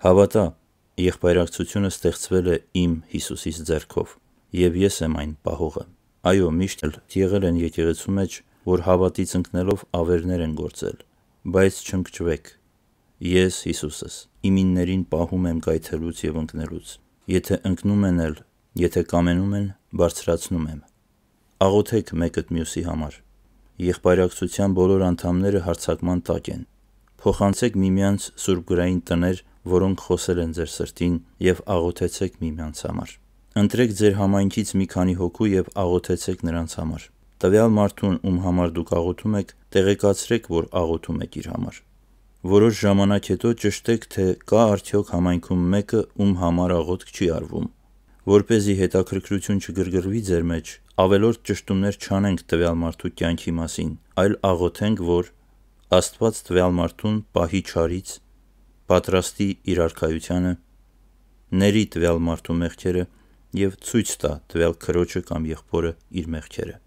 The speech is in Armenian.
Հավատա, եղբայրակցությունը ստեղծվել է իմ Հիսուսից ձեռքով, եւ ես եմ այն պահողը։ Այո, միշտ էլ եղել են եկեղեցու մեջ, որ հավատից ընկնելով ավերներ են գործել, բայց չընկճվեք։ Ես Հիսուսս իմիններին պահում եմ գայթելուց եւ ընկնելուց։ Եթե ընկնում են էլ, եթե կամենում են, բարձրացնում եմ։ Աղոթեք մեկդ մյուսի համար։ Եղբայրակցության բոլոր անդամները հարցակման տակ են։ Փոխանցեք միմյանց սուրբգրային տներ, որոնք խոսել են ձեր սրտին եւ աղոթեցեք միմյանց համար։ Ընտրեք ձեր համայնքից մի քանի հոգու եւ աղոթեցեք նրանց համար։ Տվյալ մարդուն, ում համար դուք աղոթում եք, տեղեկացրեք, որ աղոթում եք իր համար։ Որոշ ժամանակ հետո ճշտեք, թե կա արդյոք համայնքում մեկը, ում համար աղոթք չի արվում։ Որ เป զի հետաքրքրություն չգրգռվի ձեր մեջ, ավելորդ ճշտումներ չանենք տվյալ մարդու կյանքի մասին, այլ աղոթենք, որ Աստված տվյալ մարդուն պահի չարից, պատրաստի իր արքայությանը, ների տվյալ մարդու մեղքերը և ցույց տա տվյալ քրոջը կամ եղբորը իր մեղքերը։